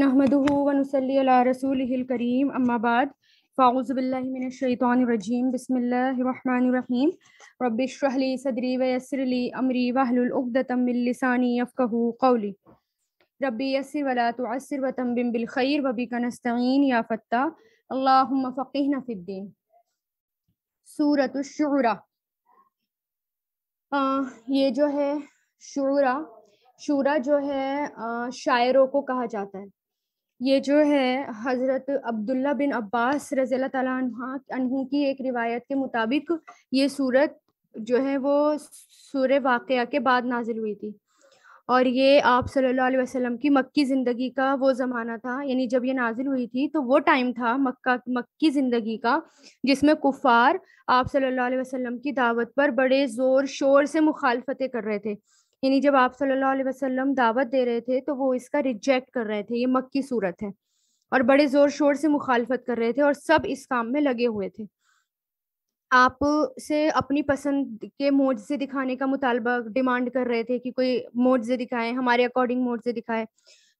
नहमदूवनसली रसूल करीम अम्माबाद फ़ाउज़बिल्लिमिनशैतरजीम बसमीम रबली सदरी वसरली अमरी वाहलतमिलसानी अफ़कहू कौली रबी यसर वला तसर वतम्बिम बिलखैर वबी कनस्तीन या फ़त्ता अल्लाम फ़कीन सूरत शुरा ये जो है शुरा शुरा जो है शायरों को कहा जाता है ये जो है हज़रत अब्दुल्ला बिन अब्बास रज़ी तु की एक रिवायत के मुताबिक ये सूरत जो है वो सूर वाक़ के बाद नाजिल हुई थी और ये आप सल्लल्लाहु अलैहि वसल्लम की मक्की ज़िंदगी का वो ज़माना था यानी जब ये नाजिल हुई थी तो वो टाइम था मक्का मक्की ज़िंदगी का जिसमें कुफार आप सल्लल्लाहु अलैहि वसल्लम की दावत पर बड़े ज़ोर शोर से मुखालफतें कर रहे थे यानी जब आप सल्लल्लाहु अलैहि वसल्लम दावत दे रहे थे तो वो इसका रिजेक्ट कर रहे थे ये मक्की सूरत है और बड़े ज़ोर शोर से मुखालफत कर रहे थे और सब इस काम में लगे हुए थे आप से अपनी पसंद के मोजे दिखाने का मुतालबा डिमांड कर रहे थे कि कोई मोजे दिखाए हमारे अकॉर्डिंग मोजे दिखाए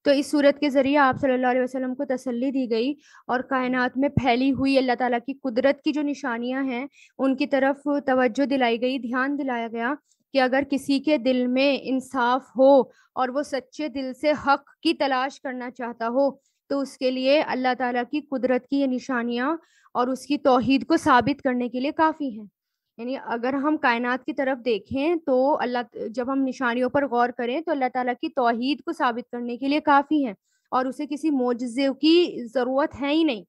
तो इस सूरत के ज़रिए आप सल्लल्लाहु अलैहि वसल्लम को तसल्ली दी गई और कायनात में फैली हुई अल्लाह ताला की कुदरत की जो निशानियां हैं उनकी तरफ तवज्जो दिलाई गई ध्यान दिलाया गया कि अगर किसी के दिल में इंसाफ हो और वो सच्चे दिल से हक की तलाश करना चाहता हो तो उसके लिए अल्लाह ताला की कुदरत की ये निशानियाँ और उसकी तोहद को साबित करने के लिए काफ़ी हैं यानी अगर हम कायनात की तरफ देखें तो अल्लाह जब हम निशानियों पर गौर करें तो अल्लाह ताला की तोहद को साबित करने के लिए काफ़ी हैं और उसे किसी मोजे की ज़रूरत है ही नहीं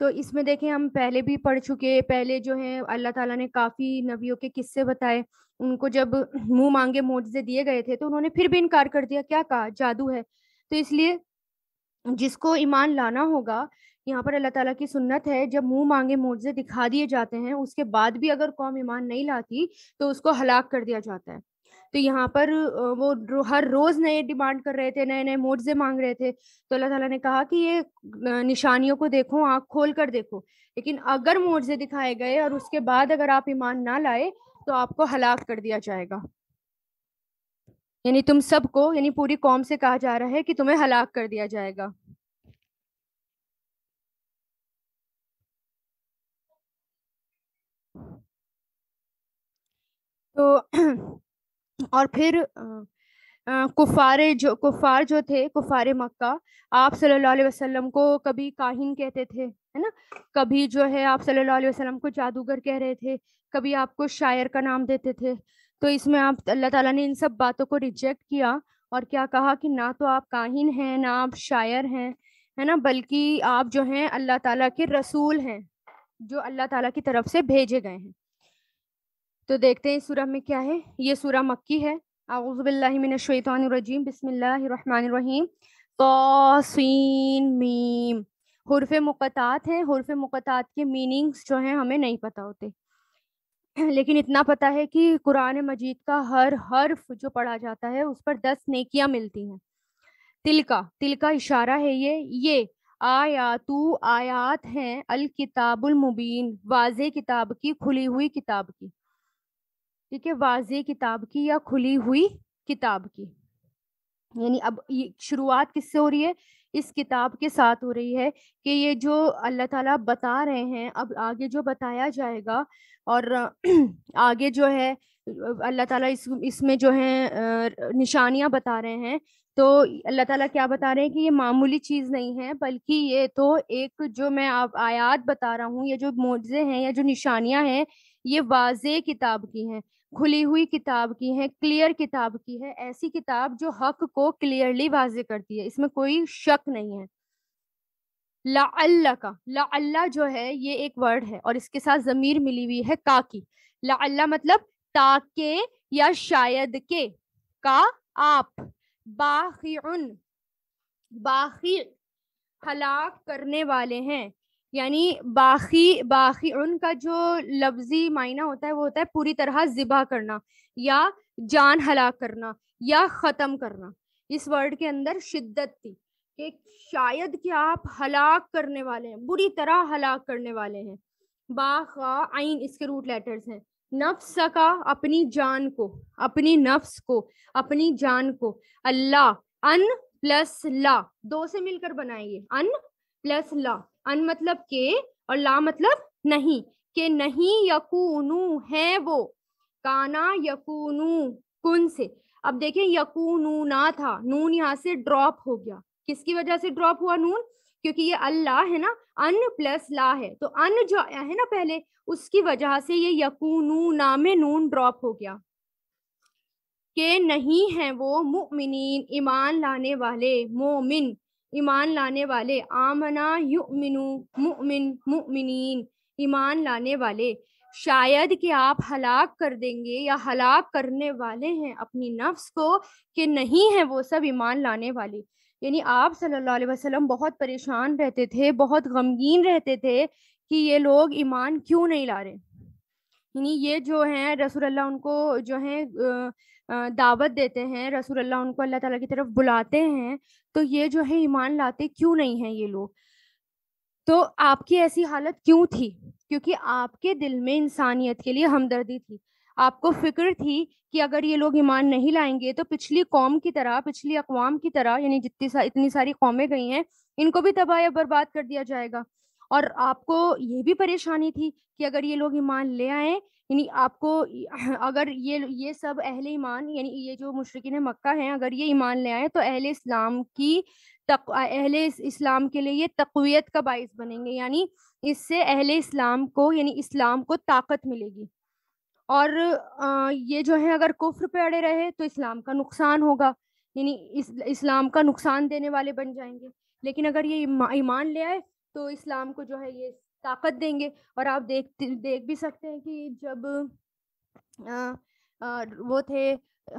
तो इसमें देखें हम पहले भी पढ़ चुके पहले जो है अल्लाह ताला ने काफ़ी नबियों के किस्से बताए उनको जब मुंह मांगे मोजे दिए गए थे तो उन्होंने फिर भी इनकार कर दिया क्या कहा जादू है तो इसलिए जिसको ईमान लाना होगा यहाँ पर अल्लाह ताला की सुन्नत है जब मुंह मांगे मोजे दिखा दिए जाते हैं उसके बाद भी अगर कौम ईमान नहीं लाती तो उसको हलाक कर दिया जाता है तो यहाँ पर वो हर रोज नए डिमांड कर रहे थे नए नए मोर्जे मांग रहे थे तो अल्लाह ताला ने कहा कि ये निशानियों को देखो आंख खोल कर देखो लेकिन अगर मोर्जे दिखाए गए और उसके बाद अगर आप ईमान ना लाए तो आपको हलाक कर दिया जाएगा यानी तुम सबको यानी पूरी कौम से कहा जा रहा है कि तुम्हें हलाक कर दिया जाएगा तो और फिर कुफार जो कुफार जो थे कुफार मक्का आप सल्लल्लाहु अलैहि वसल्लम को कभी काहिन कहते थे है ना कभी जो है आप सल्लल्लाहु अलैहि वसल्लम को जादूगर कह रहे थे कभी आपको शायर का नाम देते थे तो इसमें आप अल्लाह ताला ने इन सब बातों को रिजेक्ट किया और क्या कहा कि ना तो आप काहिन हैं ना आप शायर हैं है ना बल्कि आप जो हैं अल्लाह ताला के रसूल हैं जो अल्लाह ताला की तरफ से भेजे गए हैं तो देखते हैं इस सूरह में क्या है ये सूरह मक्की है आउज़बिल्लिमिनशैतरजीम बसमीम मीम हरफ मुकतात हैं हरफ मुकतात के मीनिंग्स जो हैं हमें नहीं पता होते लेकिन इतना पता है कि कुरान मजीद का हर हर्फ जो पढ़ा जाता है उस पर दस नेकियां मिलती हैं तिलका तिलका इशारा है ये ये आयातु आयात हैं अल किताबुल मुबीन वाज किताब की खुली हुई किताब की ठीक है वाजे किताब की या खुली हुई किताब की यानी अब ये शुरुआत किससे हो रही है इस किताब के साथ हो रही है कि ये जो अल्लाह ताला बता रहे हैं अब आगे जो बताया जाएगा और आगे जो है अल्लाह ताला इस इसमें जो है निशानियां बता रहे हैं तो अल्लाह ताला क्या बता रहे हैं कि ये मामूली चीज़ नहीं है बल्कि ये तो एक जो मैं आप आयात बता रहा हूँ ये जो मुआवजे हैं या जो निशानियां हैं ये वाज किताब की हैं खुली हुई किताब की है क्लियर किताब की है ऐसी किताब जो हक को क्लियरली वाजे करती है इसमें कोई शक नहीं है ला अल्ला का ला अल्ला जो है ये एक वर्ड है और इसके साथ जमीर मिली हुई है का की ला अल्ला मतलब ताके या शायद के का आप बाखिउन बाखी हलाक करने वाले हैं यानी बाखी बाखी उनका जो लफ्जी मायना होता है वो होता है पूरी तरह ज़िबा करना या जान हलाक करना या ख़त्म करना इस वर्ड के अंदर शिद्दत थी कि शायद कि आप हलाक करने वाले हैं बुरी तरह हलाक करने वाले हैं बाइन आइन इसके रूट लेटर्स हैं नफ्स का अपनी जान को अपनी नफ्स को अपनी जान को अल्लाह अन प्लस ला दो से मिलकर बनाइए अन प्लस ला अन मतलब के और ला मतलब नहीं के नहीं यकूनू है वो काना यकूनू कुन से अब देखें यकूनू ना था नून यहाँ से ड्रॉप हो गया किसकी वजह से ड्रॉप हुआ नून क्योंकि ये अल्लाह है ना अन प्लस ला है तो अन जो आया है ना पहले उसकी वजह से ये यकूनू ना में नून ड्रॉप हो गया के नहीं है वो मुमिन ईमान लाने वाले मोमिन ईमान लाने वाले आमना मुमिन मुमिनीन ईमान लाने वाले शायद कि आप हलाक कर देंगे या हलाक करने वाले हैं अपनी नफ्स को कि नहीं है वो सब ईमान लाने वाले यानी आप सल्लल्लाहु अलैहि वसल्लम बहुत परेशान रहते थे बहुत गमगीन रहते थे कि ये लोग ईमान क्यों नहीं ला रहे यानी ये जो हैं रसूलल्लाह उनको जो है दावत देते हैं रसूल अल्लाह उनको अल्लाह ताला की तरफ बुलाते हैं तो ये जो है ईमान लाते क्यों नहीं है ये लोग तो आपकी ऐसी हालत क्यों थी क्योंकि आपके दिल में इंसानियत के लिए हमदर्दी थी आपको फिक्र थी कि अगर ये लोग ईमान नहीं लाएंगे तो पिछली कौम की तरह पिछली अकवाम की तरह यानी जितनी सा, इतनी सारी कौमें गई हैं इनको भी तबाह या बर्बाद कर दिया जाएगा और आपको ये भी परेशानी थी कि अगर ये लोग ईमान ले आए यानी आपको अगर ये ये सब अहले ईमान यानी ये जो मुशरकिन मक्का हैं अगर ये ईमान ले आए तो अहले इस्लाम की तक अहले इस्लाम के लिए ये तकवीत का बायस बनेंगे यानी इससे अहले इस्लाम को यानी इस्लाम को ताकत मिलेगी और ये जो है अगर कुफ्र पे अड़े रहे तो इस्लाम का नुकसान होगा यानी इस, इस्लाम का नुकसान देने वाले बन जाएंगे लेकिन अगर ये ईमान ले आए तो इस्लाम को जो है ये ताकत देंगे और आप देख देख भी सकते हैं कि जब आ, आ, वो थे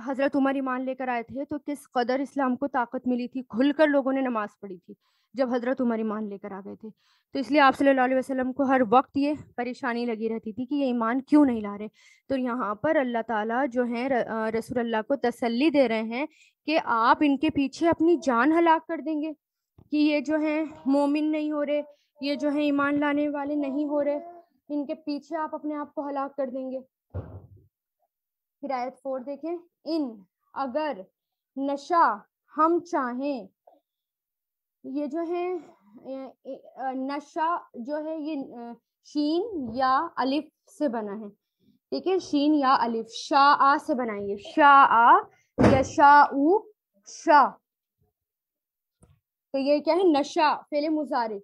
हज़रत उमर ईमान लेकर आए थे तो किस कदर इस्लाम को ताकत मिली थी खुलकर लोगों ने नमाज़ पढ़ी थी जब हज़रत उमर ईमान लेकर आ गए थे तो इसलिए आप सल्लल्लाहु अलैहि वसल्लम को हर वक्त ये परेशानी लगी रहती थी कि ये ईमान क्यों नहीं ला रहे तो यहाँ पर अल्लाह ताला जो है रसूल अल्लाह को तसल्ली दे रहे हैं कि आप इनके पीछे अपनी जान हलाक कर देंगे कि ये जो है मोमिन नहीं हो रहे ये जो है ईमान लाने वाले नहीं हो रहे इनके पीछे आप अपने आप को हलाक कर देंगे फिर आयत फोर देखें इन अगर नशा हम चाहें ये जो है नशा जो है ये शीन या अलिफ से बना है ठीक है शीन या अलिफ शाह आ से बनाइए शाह आ या शाह शाह तो ये क्या है नशा फेले मुजारे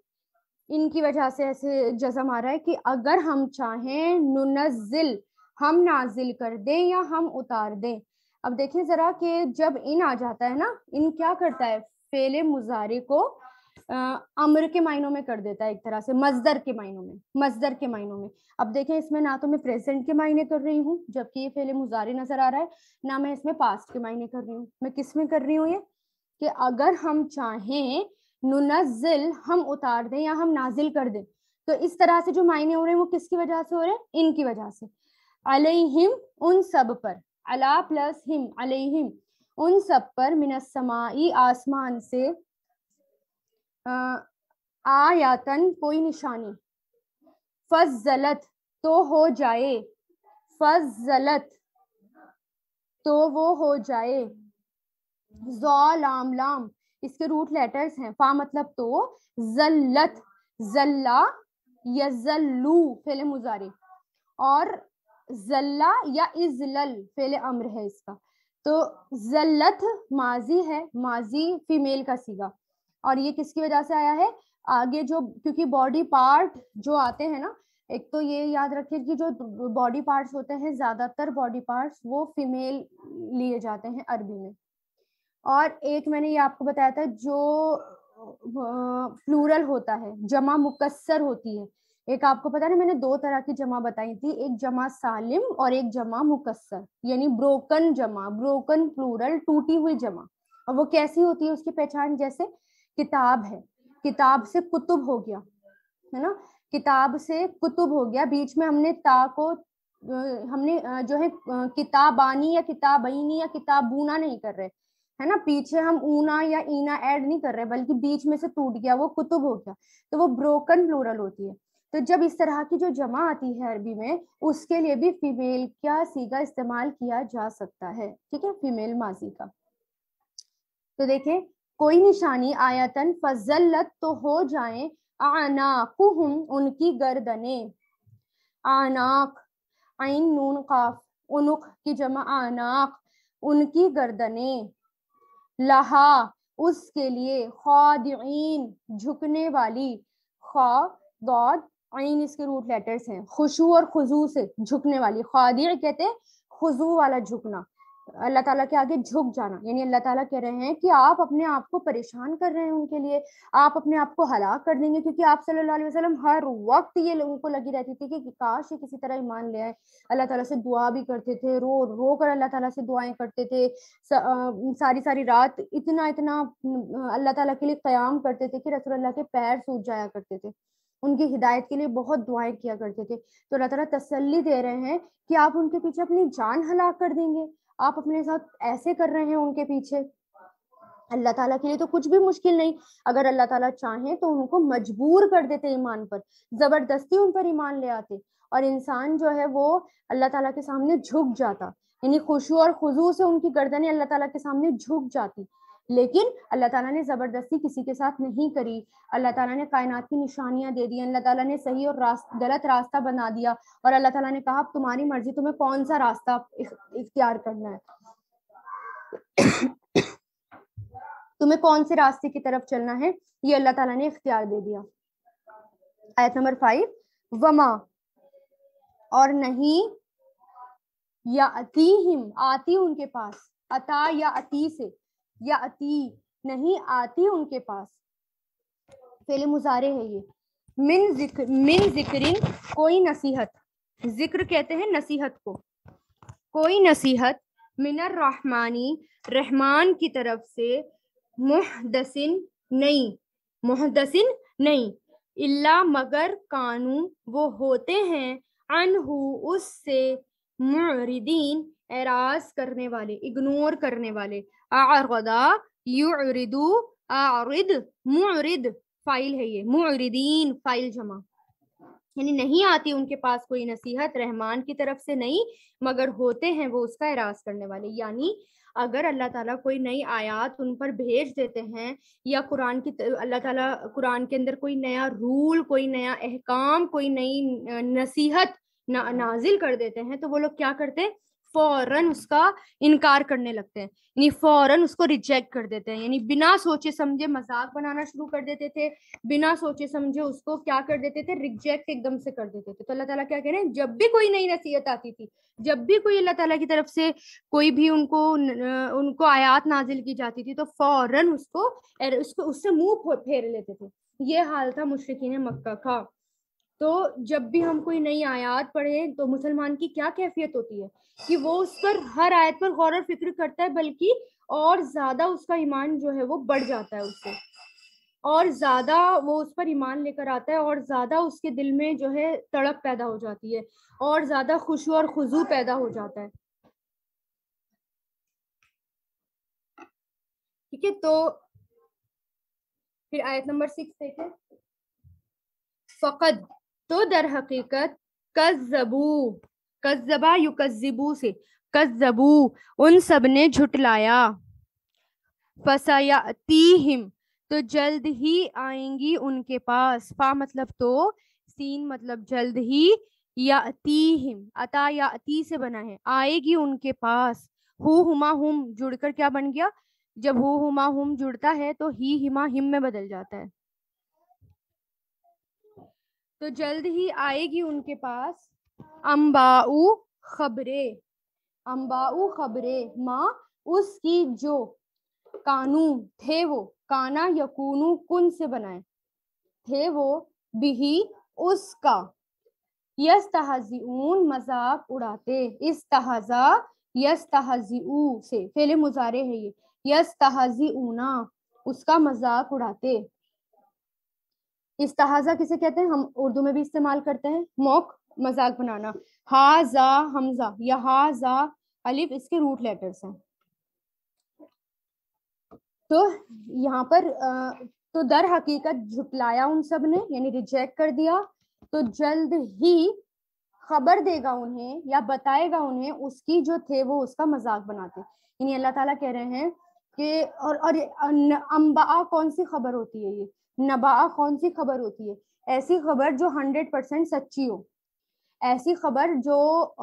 इनकी वजह से ऐसे जजम आ रहा है कि अगर हम चाहें नुनजिल हम नाजिल कर दें या हम उतार दें अब देखें जरा कि जब इन आ जाता है ना इन क्या करता है फेले मुजारे को अमर अम्र के मायनों में कर देता है एक तरह से मजदर के मायनों में मजदर के मायनों में अब देखें इसमें ना तो मैं प्रेजेंट के मायने कर रही हूँ जबकि ये फेले मुजारे नजर आ रहा है ना मैं इसमें पास्ट के मायने कर रही हूँ मैं किस में कर रही हूँ ये कि अगर हम चाहें नुनजिल हम उतार दें या हम नाजिल कर दें तो इस तरह से जो मायने हो रहे हैं वो किसकी वजह से हो रहे हैं इनकी वजह से अलहिम उन सब पर अला प्लस हिम अलहिम उन सब पर मिनसमाई आसमान से आयातन कोई निशानी फजलत तो हो जाए फजलत तो वो हो जाए लाम लाम इसके रूट लेटर्स हैं फा मतलब तो जल्लत जल्ला या जल्लू फेले मुजारे और जल्ला या इजलल फेले अम्र है इसका तो जल्लत माजी है माजी फीमेल का सीगा और ये किसकी वजह से आया है आगे जो क्योंकि बॉडी पार्ट जो आते हैं ना एक तो ये याद रखिए कि जो बॉडी पार्ट्स होते हैं ज्यादातर बॉडी पार्ट्स वो फीमेल लिए जाते हैं अरबी में और एक मैंने ये आपको बताया था जो प्लूरल होता है जमा मुकसर होती है एक आपको पता ना मैंने दो तरह की जमा बताई थी एक जमा सालिम और एक जमा मुकसर यानी ब्रोकन जमा ब्रोकन प्लूरल टूटी हुई जमा और वो कैसी होती है उसकी पहचान जैसे किताब है किताब से कुतुब हो गया है ना किताब से कुतुब हो गया बीच में हमने ता को हमने जो है किताबानी या किताबईनी या किताबूना नहीं कर रहे है ना पीछे हम ऊना या ईना ऐड नहीं कर रहे बल्कि बीच में से टूट गया वो कुतुब हो गया तो वो ब्रोकन प्लूरल होती है तो जब इस तरह की जो जमा आती है अरबी में उसके लिए भी फीमेल का सीगा इस्तेमाल किया जा सकता है ठीक है फीमेल माजी का तो देखें कोई निशानी आयतन फजलत तो हो जाए आनाकुह उनकी गर्दने आनाक आइन नून काफ उनुख की जमा आनाक उनकी गर्दने लहा उसके लिए खादीन झुकने वाली खा दौद आइन इसके रूट लेटर्स हैं खुशू और खुजू से झुकने वाली खादी कहते हैं खुजू वाला झुकना अल्लाह ताला के आगे झुक जाना यानी अल्लाह ताला कह रहे हैं कि आप अपने आप को परेशान कर रहे हैं उनके लिए आप अपने आप को हलाक कर देंगे क्योंकि आप सल्लल्लाहु अलैहि वसल्लम हर वक्त ये उनको लगी रहती थी कि काश ये किसी तरह ईमान ले आए अल्लाह ताला से दुआ भी करते थे रो रो कर अल्लाह ताला से दुआएं करते थे सारी सारी रात इतना इतना अल्लाह ताला के लिए क्याम करते थे कि रसूल के पैर सूझ जाया करते थे उनकी हिदायत के लिए बहुत दुआएं किया करते थे तो अल्लाह तला तसल्ली दे रहे हैं कि आप उनके पीछे अपनी जान हलाक कर देंगे आप अपने साथ ऐसे कर रहे हैं उनके पीछे अल्लाह ताला के लिए तो कुछ भी मुश्किल नहीं अगर अल्लाह ताला चाहे तो उनको मजबूर कर देते ईमान पर जबरदस्ती उन पर ईमान ले आते और इंसान जो है वो अल्लाह ताला के सामने झुक जाता यानी खुशू और खुजू से उनकी गर्दनें अल्लाह ताला के सामने झुक जाती लेकिन अल्लाह ताला ने ज़बरदस्ती किसी के साथ नहीं करी अल्लाह ताला ने कायनात की निशानियां दे दी अल्लाह ताला ने सही और रास्त, गलत रास्ता बना दिया और अल्लाह ताला ने कहा तुम्हारी मर्जी तुम्हें कौन सा रास्ता इख्तियार करना है तुम्हें कौन से रास्ते की तरफ चलना है ये अल्लाह ताला ने इख्तियार दे दिया आयत नंबर फाइव वमा और नहीं या अतीहिम आती उनके पास अता या अती से या अति नहीं आती उनके पास पहले मुजारे है ये मिन जिक्र मिन जिक्रिन कोई नसीहत जिक्र कहते हैं नसीहत को कोई नसीहत मिनर रहमानी रहमान की तरफ से मुहदसिन नहीं मुहदसिन नहीं इल्ला मगर कानू वो होते हैं अनहू उससे मुरीदीन एराज करने वाले इग्नोर करने वाले फाइल है ये मुरिदीन फाइल जमा यानी नहीं आती उनके पास कोई नसीहत रहमान की तरफ से नहीं मगर होते हैं वो उसका इराज करने वाले यानी अगर अल्लाह ताला कोई नई आयत उन पर भेज देते हैं या कुरान की अल्लाह ताला कुरान के अंदर कोई नया रूल कोई नया अहकाम कोई नई नसीहत ना, नाजिल कर देते हैं तो वो लोग क्या करते फौरन उसका इनकार करने लगते हैं यानी फौरन उसको रिजेक्ट कर देते हैं यानी बिना सोचे समझे मजाक बनाना शुरू कर देते थे बिना सोचे समझे उसको क्या कर देते थे रिजेक्ट एकदम से कर देते थे तो अल्लाह ताला क्या कह रहे हैं जब भी कोई नई नसीहत आती थी जब भी कोई अल्लाह ताला की तरफ से कोई भी उनको उनको आयात नाजिल की जाती थी तो फौरन उसको उसको उससे मुंह फेर लेते थे ये हाल था मुशरकिन मक्का का तो जब भी हम कोई नई आयत पढ़े तो मुसलमान की क्या कैफियत होती है कि वो उस पर हर आयत पर गौर और फिक्र करता है बल्कि और ज्यादा उसका ईमान जो है वो बढ़ जाता है उससे और ज्यादा वो उस पर ईमान लेकर आता है और ज्यादा उसके दिल में जो है तड़प पैदा हो जाती है और ज्यादा खुशू और खुजू पैदा हो जाता है ठीक है तो फिर आयत नंबर सिक्स देखें फकद तो दर हकीकत कज़बू कज़बा युकज़बू से कज़बू उन सब ने झुटलाया हिम तो जल्द ही आएंगी उनके पास फा मतलब तो सीन मतलब जल्द ही या हिम अता या अती से बना है आएगी उनके पास हु हुमा हुम जुड़कर क्या बन गया जब हु हुमा हुम जुड़ता है तो ही हिमा हिम में बदल जाता है तो जल्द ही आएगी उनके पास अम्बाऊ खबरे अम्बाऊ खबरे माँ उसकी जो कानून थे वो काना यकूनू कुन से बनाए थे वो बिही उसका यस ऊन मजाक उड़ाते इस तहजा यस तहजीऊ से फेले मुजारे है ये यस तहजी ऊना उसका मजाक उड़ाते तहाजा किसे कहते हैं हम उर्दू में भी इस्तेमाल करते हैं मोक मजाक बनाना हा जा हमजा या हा जा अलिफ इसके रूट लेटर्स हैं तो यहाँ पर तो दर हकीकत झुटलाया उन सब ने यानी रिजेक्ट कर दिया तो जल्द ही खबर देगा उन्हें या बताएगा उन्हें उसकी जो थे वो उसका मजाक बनाते यानी अल्लाह ताला कह रहे हैं कि और और अम्बा कौन सी खबर होती है ये नबा कौन सी खबर होती है ऐसी खबर जो हंड्रेड परसेंट सच्ची हो ऐसी खबर जो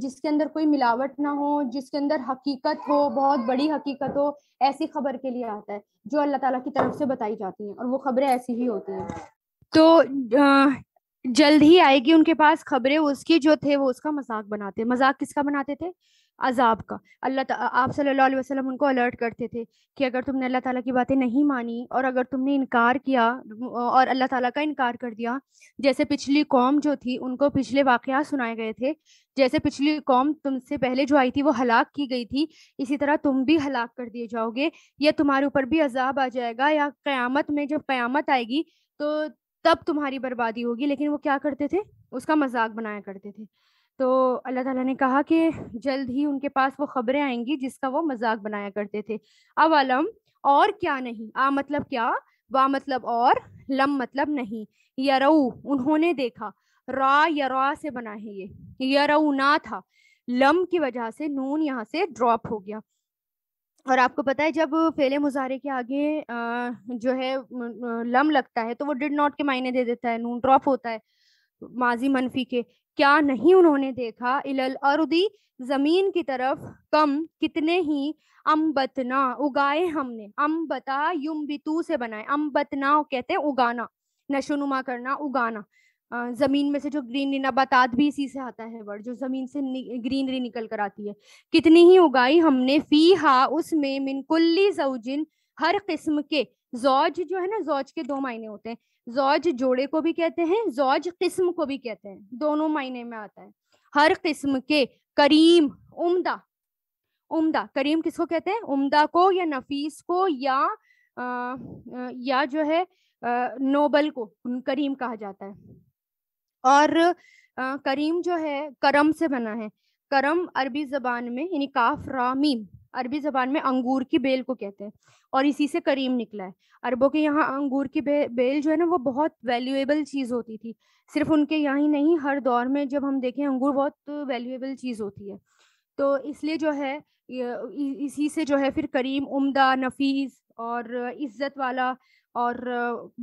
जिसके अंदर कोई मिलावट ना हो जिसके अंदर हकीकत हो बहुत बड़ी हकीकत हो ऐसी खबर के लिए आता है जो अल्लाह ताला की तरफ से बताई जाती हैं और वो खबरें ऐसी ही होती हैं तो जल्द ही आएगी उनके पास खबरें उसकी जो थे वो उसका मजाक बनाते मजाक किसका बनाते थे अजाब का अल्लाह आप सल्लल्लाहु अलैहि वसल्लम उनको अलर्ट करते थे कि अगर तुमने अल्लाह ताला की बातें नहीं मानी और अगर तुमने इनकार किया और अल्लाह ताला का इनकार कर दिया जैसे पिछली कौम जो थी उनको पिछले वाक़ात सुनाए गए थे जैसे पिछली कौम तुमसे पहले जो आई थी वो हलाक की गई थी इसी तरह तुम भी हलाक कर दिए जाओगे या तुम्हारे ऊपर भी अजाब आ जाएगा या क़्यामत में जब क़्यामत आएगी तो तब तुम्हारी बर्बादी होगी लेकिन वो क्या करते थे उसका मजाक बनाया करते थे तो अल्लाह ताला ने कहा कि जल्द ही उनके पास वो खबरें आएंगी जिसका वो मजाक बनाया करते थे अब अलम और क्या नहीं आ मतलब क्या वाह मतलब और लम मतलब नहीं यरऊ उन्होंने देखा रा यरा से बना है ये यरऊ ना था लम की वजह से नून यहाँ से ड्रॉप हो गया और आपको पता है जब फेले मुजारे के आगे जो है लम लगता है तो वो डिड नॉट के मायने दे देता है नून ड्रॉप होता है माजी मनफी के क्या नहीं उन्होंने देखा इलल अरुदी जमीन की तरफ कम कितने ही अम्बतना उगाए हमने अम्बता युम बितू से बनाए अम्बतना कहते हैं उगाना नशोनुमा करना उगाना जमीन में से जो ग्रीनरी नबातात भी इसी से आता है वर्ड जो जमीन से ग्रीनरी निकल कर आती है कितनी ही उगाई हमने फी हा उसमें मिनकुल्ली जऊजिन हर किस्म के जौज जो है ना जौज के दो मायने होते हैं जौज जोड़े को भी कहते हैं जौज किस्म को भी कहते हैं दोनों मायने में आता है हर किस्म के करीम उम्दा उम्दा करीम किसको कहते हैं उम्दा को या नफीस को या आ, आ या जो है आ, नोबल को करीम कहा जाता है और आ, करीम जो है करम से बना है करम अरबी जबान में यानी काफ रामीम अरबी जबान में अंगूर की बेल को कहते हैं और इसी से करीम निकला है अरबों के यहाँ अंगूर की बेल जो है ना वो बहुत वैल्यूएबल चीज़ होती थी सिर्फ उनके यहाँ ही नहीं हर दौर में जब हम देखें अंगूर बहुत वैल्यूएबल चीज़ होती है तो इसलिए जो है इसी से जो है फिर करीम उम्दा नफीस और इज्जत वाला और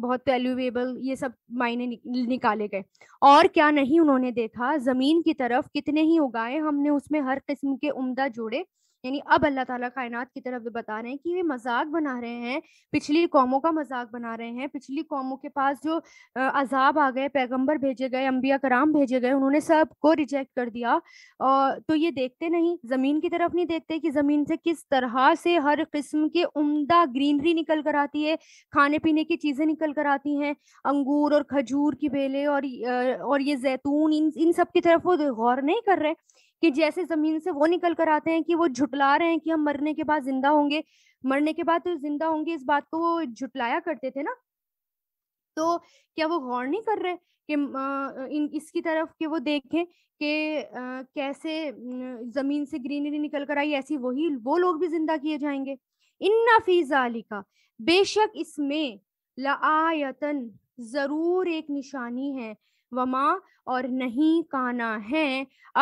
बहुत वैल्यूएबल ये सब मायने निकाले गए और क्या नहीं उन्होंने देखा ज़मीन की तरफ कितने ही उगाए हमने उसमें हर किस्म के उम्दा जोड़े यानी अब अल्लाह ताला कायनात की तरफ बता रहे हैं कि ये मजाक बना रहे हैं पिछली कौमों का मजाक बना रहे हैं पिछली कौमों के पास जो अजाब आ गए पैगंबर भेजे गए अम्बिया कराम भेजे गए उन्होंने सब को रिजेक्ट कर दिया और तो ये देखते नहीं ज़मीन की तरफ नहीं देखते कि ज़मीन से किस तरह से हर किस्म के उमदा ग्रीनरी निकल कर आती है खाने पीने की चीज़ें निकल कर आती हैं अंगूर और खजूर की बेले और और ये जैतून इन इन सब की तरफ वो गौर नहीं कर रहे कि जैसे जमीन से वो निकल कर आते हैं कि वो झुटला रहे हैं कि हम मरने के बाद जिंदा होंगे मरने के बाद तो जिंदा होंगे इस बात को वो झुटलाया करते थे ना तो क्या वो गौर नहीं कर रहे कि इन इसकी तरफ कि वो देखें कि कैसे जमीन से ग्रीनरी निकल कर आई ऐसी वही वो लोग भी जिंदा किए जाएंगे इन नफीजा का बेशक इसमें लायतन जरूर एक निशानी है वमा और नहीं काना है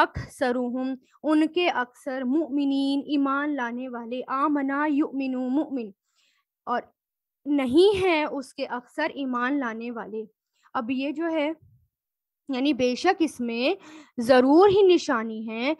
अक्सरुहम उनके अक्सर मुमिन ईमान लाने वाले आमना युमिनु मुमिन और नहीं है उसके अक्सर ईमान लाने वाले अब ये जो है यानी बेशक इसमें ज़रूर ही निशानी है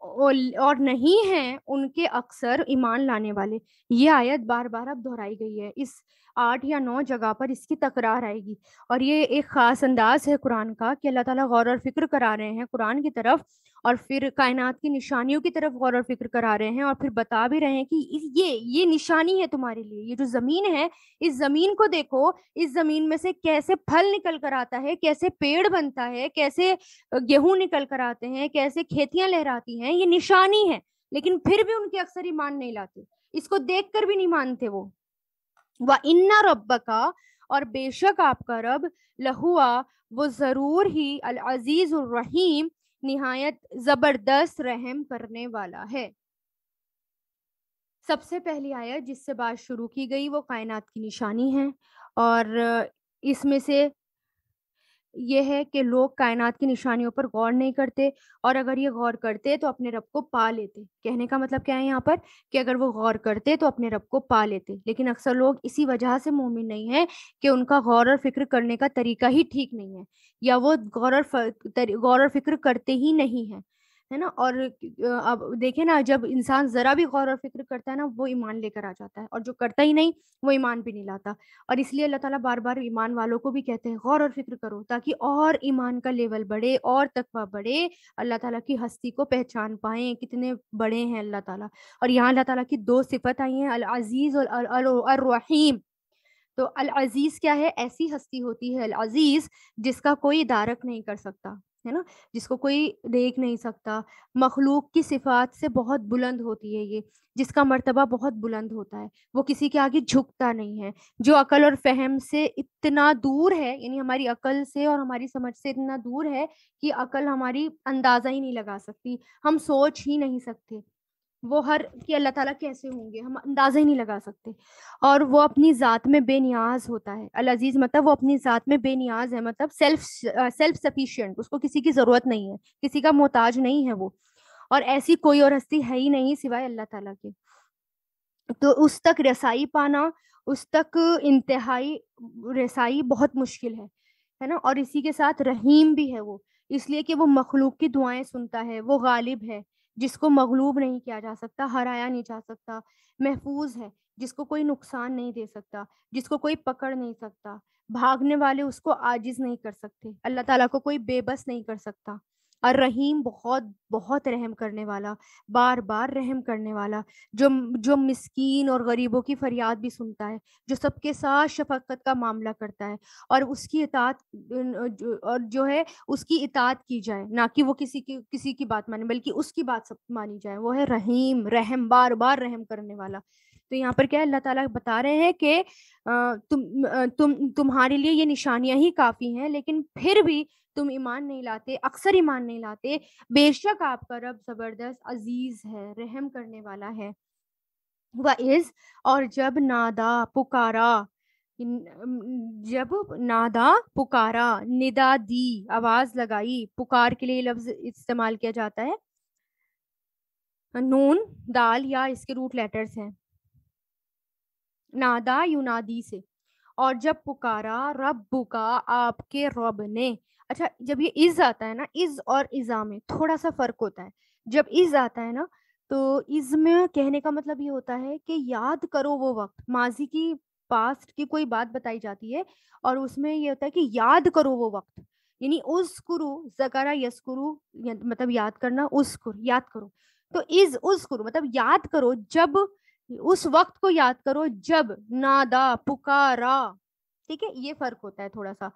और नहीं है उनके अक्सर ईमान लाने वाले ये आयत बार बार अब दोहराई गई है इस आठ या नौ जगह पर इसकी तकरार आएगी और ये एक ख़ास अंदाज है कुरान का कि अल्लाह ताला गौर और फिक्र करा रहे हैं कुरान की तरफ और फिर कायनात की निशानियों की तरफ गौर और फिक्र करा रहे हैं और फिर बता भी रहे हैं कि ये ये निशानी है तुम्हारे लिए ये जो ज़मीन है इस ज़मीन को देखो इस ज़मीन में से कैसे फल निकल कर आता है कैसे पेड़ बनता है कैसे गेहूँ निकल कर आते हैं कैसे खेतियां लहराती हैं ये निशानी है लेकिन फिर भी उनके अक्सर ईमान नहीं लाते इसको देखकर भी नहीं मानते वो व इन्ना का और बेशक आपका रब लहुआ वो ज़रूर ही अल अजीज़ रहीम निहायत ज़बरदस्त रहम करने वाला है सबसे पहली आयत जिससे बात शुरू की गई वो कायनात की निशानी है और इसमें से ये है कि लोग कायनात की निशानियों पर गौर नहीं करते और अगर ये गौर करते तो अपने रब को पा लेते कहने का मतलब क्या है यहाँ पर कि अगर वो गौर करते तो अपने रब को पा लेते लेकिन अक्सर लोग इसी वजह से मोमिन नहीं है कि उनका गौर और फिक्र करने का तरीका ही ठीक नहीं है या वो गौर और गौर और फिक्र करते ही नहीं है है ना और अब देखे ना जब इंसान जरा भी गौर और फिक्र करता है ना वो ईमान लेकर आ जाता है और जो करता ही नहीं वो ईमान भी नहीं लाता और इसलिए अल्लाह ताला बार बार ईमान वालों को भी कहते हैं गौर और फिक्र करो ताकि और ईमान का लेवल बढ़े और तकवा बढ़े अल्लाह ताला की हस्ती को पहचान पाए कितने बड़े हैं अल्लाह ताला और यहाँ अल्लाह ताला की दो सिफत आई है अल अजीज और अल रहीम तो अल अजीज क्या है ऐसी हस्ती होती है अल अजीज जिसका कोई दारक नहीं कर सकता है ना जिसको कोई देख नहीं सकता मखलूक की सिफात से बहुत बुलंद होती है ये जिसका मर्तबा बहुत बुलंद होता है वो किसी के आगे झुकता नहीं है जो अकल और फहम से इतना दूर है यानी हमारी अकल से और हमारी समझ से इतना दूर है कि अकल हमारी अंदाजा ही नहीं लगा सकती हम सोच ही नहीं सकते वो हर कि अल्लाह ताला कैसे होंगे हम अंदाज़ा ही नहीं लगा सकते और वो अपनी ज़ात में बेनियाज होता है अल अजीज़ मतलब वो अपनी ज़ात में बेनियाज है मतलब सेल्फ सेल्फ सफिशियंट उसको किसी की ज़रूरत नहीं है किसी का मोहताज नहीं है वो और ऐसी कोई और हस्ती है ही नहीं सिवाय अल्लाह ताला के तो उस तक रसाई पाना उस तक इंतहाई रसाई बहुत मुश्किल है है ना और इसी के साथ रहीम भी है वो इसलिए कि वो मखलूक की दुआएं सुनता है वो गालिब है जिसको मगलूब नहीं किया जा सकता हराया नहीं जा सकता महफूज है जिसको कोई नुकसान नहीं दे सकता जिसको कोई पकड़ नहीं सकता भागने वाले उसको आजिज नहीं कर सकते अल्लाह ताला को कोई बेबस नहीं कर सकता और रहीम बहुत बहुत रहम करने वाला बार बार रहम करने वाला जो जो मिसकीन और गरीबों की फरियाद भी सुनता है जो सबके साथ शफकत का मामला करता है और उसकी इतात और जो है उसकी इतात की जाए ना कि वो किसी की किसी की बात माने बल्कि उसकी बात सब मानी जाए वो है रहीम रहम बार बार रहम करने वाला तो यहाँ पर क्या अल्लाह ताला बता रहे हैं कि तुम तुम तुम्हारे लिए ये निशानियां ही काफ़ी हैं लेकिन फिर भी तुम ईमान नहीं लाते अक्सर ईमान नहीं लाते बेशक आपका रब ज़बरदस्त अजीज़ है रहम करने वाला है वह इज़ और जब नादा पुकारा जब नादा पुकारा निदा दी आवाज लगाई पुकार के लिए लफ्ज इस्तेमाल किया जाता है नून दाल या इसके रूट लेटर्स हैं नादा युनादी से और जब पुकारा रब का आपके रब ने अच्छा जब ये इज आता है ना इज और इजा में थोड़ा सा फर्क होता है जब इज आता है ना तो इज में कहने का मतलब ये होता है कि याद करो वो वक्त माजी की पास्ट की कोई बात बताई जाती है और उसमें ये होता है कि याद करो वो वक्त यानी उस कुरु जकारा यसकुरु मतलब याद करना उस उसकुर याद करो तो इज उस कुरु मतलब याद करो जब उस वक्त को याद करो जब नादा पुकारा ठीक है ये फर्क होता है थोड़ा सा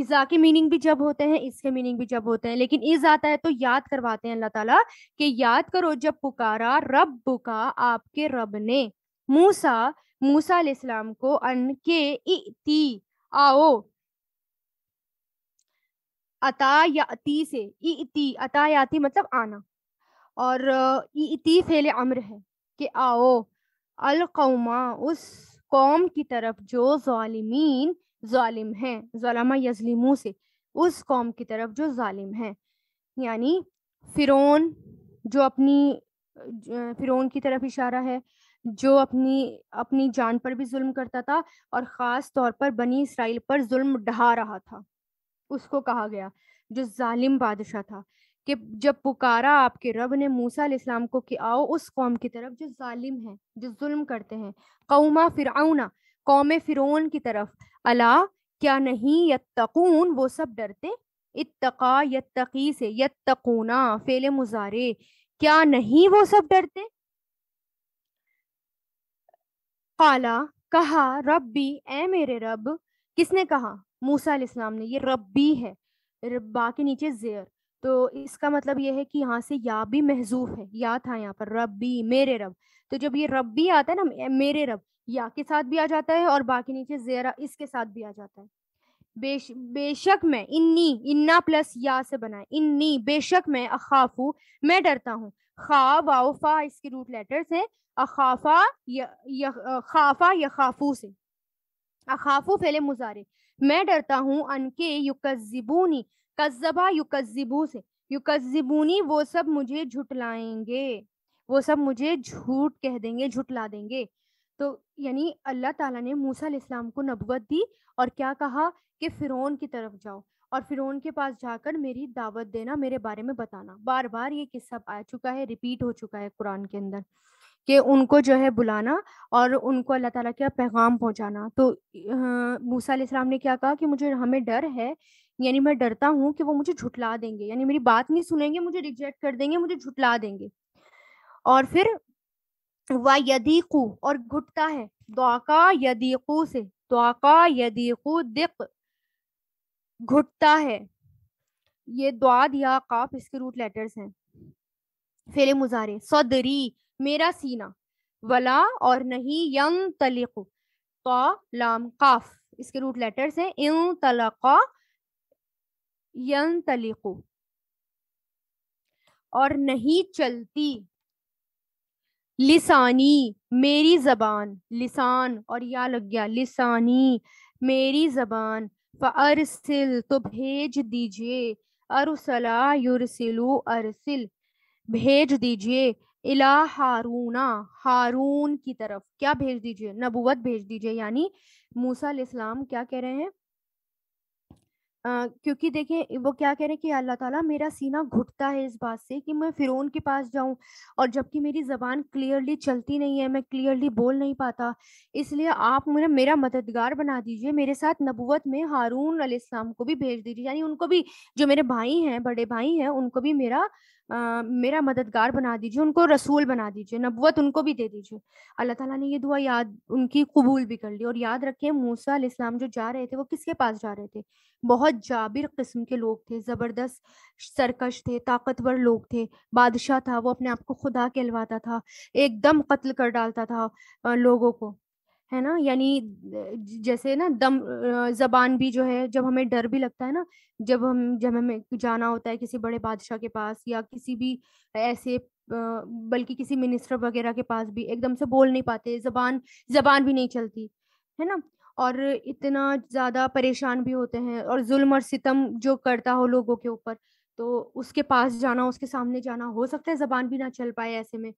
इजा के मीनिंग भी जब होते हैं इसके मीनिंग भी जब होते हैं लेकिन इज आता है तो याद करवाते हैं अल्लाह ताला कि याद करो जब पुकारा रब बुका आपके रब ने मूसा मूसा इस्लाम को अन के इती आओ अता याती से इती अता याती मतलब आना और इती फेले अम्र है कि आओ कौमा उस कौम की तरफ जो जालिमीन जालिम हैं जलामा यजलिमू से उस कौम की तरफ जो जालिम हैं यानी फ़िरौन जो अपनी फ़िरौन की तरफ इशारा है जो अपनी अपनी जान पर भी जुल्म करता था और ख़ास तौर पर बनी इसराइल पर जुल्म ढहा रहा था उसको कहा गया जो जालिम बादशाह था कि जब पुकारा आपके रब ने मूसा इस्लाम को कि आओ उस कौम की तरफ जो जालिम है जो जुल्म करते हैं कौमा फिरौना कौम फिर की तरफ अला क्या नहीं यत्तकून वो सब डरते इतका यकी से यकूना फेले मुजारे क्या नहीं वो सब डरते काला कहा रब्बी ए मेरे रब किसने कहा मूसा इस्लाम ने ये रब्बी है रब्बा के नीचे जेर तो इसका मतलब यह है कि यहाँ से या भी महजूफ है या था यहाँ पर रबी मेरे रब तो जब ये रबी आता है ना मेरे रब या के साथ भी आ जाता है और बाकी नीचे जेरा इसके साथ भी आ जाता है बेश बेशक मैं इन्नी इन्ना प्लस या से बनाए इन्नी बेशक मैं अखाफू मैं डरता हूँ खा वाओफा इसके रूट लेटर्स हैं अखाफा या य, खाफा यखाफू से अखाफू फैले मुजारे मैं डरता हूँ अनके युकजिबूनी कज्जबा युकजिबू से युकजिबूनी वो सब मुझे झुटलाएंगे वो सब मुझे झूठ कह देंगे झुटला देंगे तो यानी अल्लाह ताला ने मूसा इस्लाम को नबवत दी और क्या कहा कि फ़िरौन की तरफ जाओ और फ़िरौन के पास जाकर मेरी दावत देना मेरे बारे में बताना बार बार ये किस्सा आ चुका है रिपीट हो चुका है कुरान के अंदर कि उनको जो है बुलाना और उनको अल्लाह ताला का पैगाम पहुंचाना तो मूसा इस्लाम ने क्या कहा कि मुझे हमें डर है यानी मैं डरता हूँ कि वो मुझे झुटला देंगे यानी मेरी बात नहीं सुनेंगे मुझे रिजेक्ट कर देंगे मुझे झुटला देंगे और फिर व यदीकु और घुटता है द्वाका यदीकु से द्वाका यदीकु दिक घुटता है ये द्वाद या काफ इसके रूट लेटर्स हैं फेरे मुजारे सदरी मेरा सीना वला और नहीं यंग तलिकु तो लाम काफ इसके रूट लेटर्स हैं इन तलका और नहीं चलती लिसानी मेरी जबान लिसान और या लग गया लिसानी मेरी जबान फ़रसिल तो भेज दीजिए अरसला युरसिलु अरसिल भेज दीजिए इला हारूना हारून की तरफ क्या भेज दीजिए नबुवत भेज दीजिए यानी मूसा इस्लाम क्या कह रहे हैं क्योंकि देखें वो क्या कह रहे हैं कि अल्लाह ताला मेरा सीना घुटता है इस बात से कि मैं फिरौन के पास जाऊं और जबकि मेरी जबान क्लियरली चलती नहीं है मैं क्लियरली बोल नहीं पाता इसलिए आप मुझे मेरा मददगार बना दीजिए मेरे साथ नबूवत में हारून अलैहिस्सलाम को भी भेज दीजिए यानी उनको भी जो मेरे भाई हैं बड़े भाई हैं उनको भी मेरा आ, मेरा मददगार बना दीजिए उनको रसूल बना दीजिए नबूत उनको भी दे दीजिए अल्लाह ताला ने ये दुआ याद उनकी कबूल भी कर ली और याद रखें मूसा इस्लाम जो जा रहे थे वो किसके पास जा रहे थे बहुत जाबिर किस्म के लोग थे ज़बरदस्त सरकश थे ताकतवर लोग थे बादशाह था वो अपने आप को खुदा कहलवाता था एकदम कत्ल कर डालता था लोगों को है ना यानी जैसे ना दम जबान भी जो है जब हमें डर भी लगता है ना जब हम जब हमें जाना होता है किसी बड़े बादशाह के पास या किसी भी ऐसे बल्कि किसी मिनिस्टर वगैरह के पास भी एकदम से बोल नहीं पाते जबान जबान भी नहीं चलती है ना और इतना ज्यादा परेशान भी होते हैं और जुल्म और सितम जो करता हो लोगों के ऊपर तो उसके पास जाना उसके सामने जाना हो सकता है जबान भी ना चल पाए ऐसे में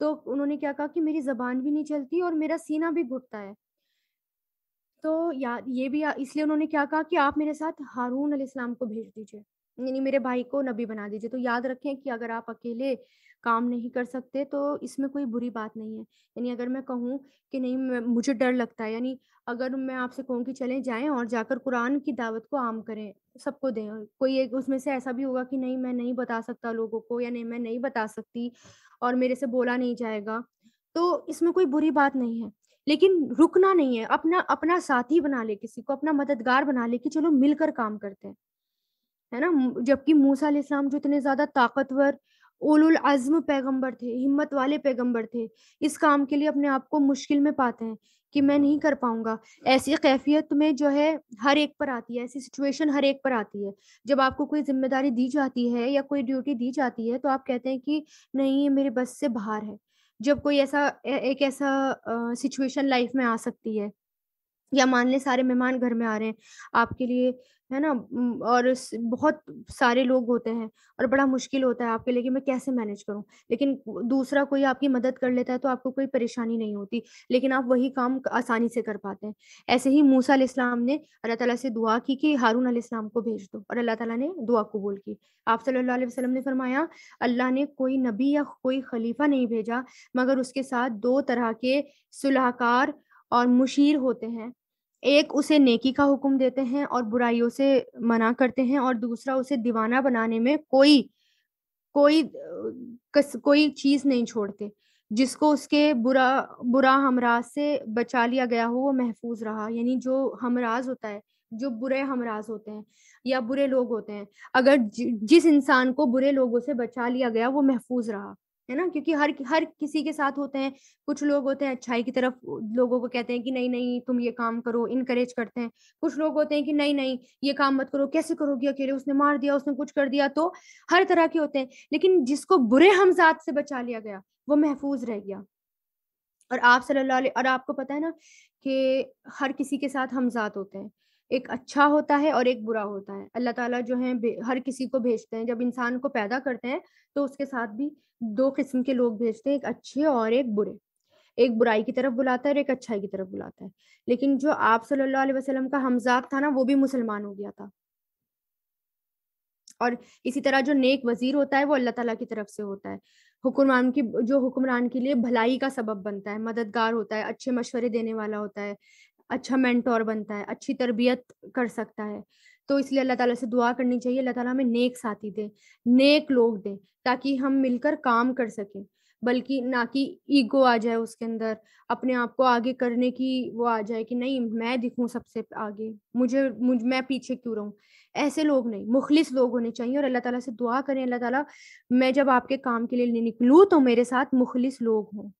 तो उन्होंने क्या कहा कि मेरी जबान भी नहीं चलती और मेरा सीना भी घुटता है तो यार ये भी इसलिए उन्होंने क्या कहा कि आप मेरे साथ हारून इस्लाम को भेज दीजिए यानी मेरे भाई को नबी बना दीजिए तो याद रखें कि अगर आप अकेले काम नहीं कर सकते तो इसमें कोई बुरी बात नहीं है यानी अगर मैं कहूँ कि नहीं मुझे डर लगता है यानी अगर मैं आपसे कहूँ कि चलें जाएं और जाकर कुरान की दावत को आम करें सबको दें कोई एक उसमें से ऐसा भी होगा कि नहीं मैं नहीं बता सकता लोगों को या नहीं मैं नहीं बता सकती और मेरे से बोला नहीं जाएगा तो इसमें कोई बुरी बात नहीं है लेकिन रुकना नहीं है अपना अपना साथी बना ले किसी को अपना मददगार बना ले कि चलो मिलकर काम करते हैं है ना जबकि मूसा इस्लाम जो इतने ज्यादा ताकतवर उलुल आजम पैगंबर थे हिम्मत वाले पैगंबर थे इस काम के लिए अपने आप को मुश्किल में पाते हैं कि मैं नहीं कर पाऊंगा ऐसी कैफियत में जो है हर एक पर आती है ऐसी सिचुएशन हर एक पर आती है जब आपको कोई जिम्मेदारी दी जाती है या कोई ड्यूटी दी जाती है तो आप कहते हैं कि नहीं ये मेरे बस से बाहर है जब कोई ऐसा एक ऐसा सिचुएशन लाइफ में आ सकती है या मान लें सारे मेहमान घर में आ रहे हैं आपके लिए है ना और बहुत सारे लोग होते हैं और बड़ा मुश्किल होता है आपके लिए कि मैं कैसे मैनेज करूं लेकिन दूसरा कोई आपकी मदद कर लेता है तो आपको कोई परेशानी नहीं होती लेकिन आप वही काम आसानी से कर पाते हैं ऐसे ही मूसा इस्लाम ने अल्लाह ताला से दुआ की कि हारून इस्लाम को भेज दो और अल्लाह ताला ने दुआ कबूल की आप सल्लल्लाहु अलैहि वसल्लम ने फरमाया अल्लाह ने कोई नबी या कोई खलीफा नहीं भेजा मगर उसके साथ दो तरह के सुलहकार और मुशीर होते हैं एक उसे नेकी का हुक्म देते हैं और बुराइयों से मना करते हैं और दूसरा उसे दीवाना बनाने में कोई कोई कस, कोई चीज नहीं छोड़ते जिसको उसके बुरा बुरा हमराज से बचा लिया गया हो वो महफूज रहा यानी जो हमराज होता है जो बुरे हमराज होते हैं या बुरे लोग होते हैं अगर जिस इंसान को बुरे लोगों से बचा लिया गया वो महफूज रहा है ना क्योंकि हर हर किसी के साथ होते हैं कुछ लोग होते हैं अच्छाई की तरफ लोगों को कहते हैं कि नहीं नहीं तुम ये काम करो इनकरेज करते हैं कुछ लोग होते हैं कि नहीं नहीं ये काम मत करो कैसे करोगे अकेले उसने मार दिया उसने कुछ कर दिया तो हर तरह के होते हैं लेकिन जिसको बुरे हमजात से बचा लिया गया वो महफूज रह गया और आप सल्लल्लाहु अलैहि और आपको पता है ना कि हर किसी के साथ हमजात होते हैं एक अच्छा होता है और एक बुरा होता है अल्लाह ताला जो है हर किसी को भेजते हैं जब इंसान को पैदा करते हैं तो उसके साथ भी दो किस्म के लोग भेजते हैं एक अच्छे और एक बुरे एक बुराई की तरफ बुलाता है और एक अच्छाई की तरफ बुलाता है लेकिन जो आप सल्लल्लाहु अलैहि वसल्लम का हमजाद था ना वो भी मुसलमान हो गया था और इसी तरह जो नेक वजीर होता है वो अल्लाह ताला की तरफ से होता है हुक्मरान की जो हुक्मरान के लिए भलाई का सबब बनता है मददगार होता है अच्छे मशवरे देने वाला होता है अच्छा मेंटोर बनता है अच्छी तरबियत कर सकता है तो इसलिए अल्लाह ताला से दुआ करनी चाहिए अल्लाह ताला हमें नेक साथी दे नेक लोग दे ताकि हम मिलकर काम कर सकें बल्कि ना कि ईगो आ जाए उसके अंदर अपने आप को आगे करने की वो आ जाए कि नहीं मैं दिखूं सबसे आगे मुझे मुझ मैं पीछे क्यों रहूं ऐसे लोग नहीं मुखलिस लोग होने चाहिए और अल्लाह ताला से दुआ करें अल्लाह ताला मैं जब आपके काम के लिए निकलूँ तो मेरे साथ मुखलिस लोग हों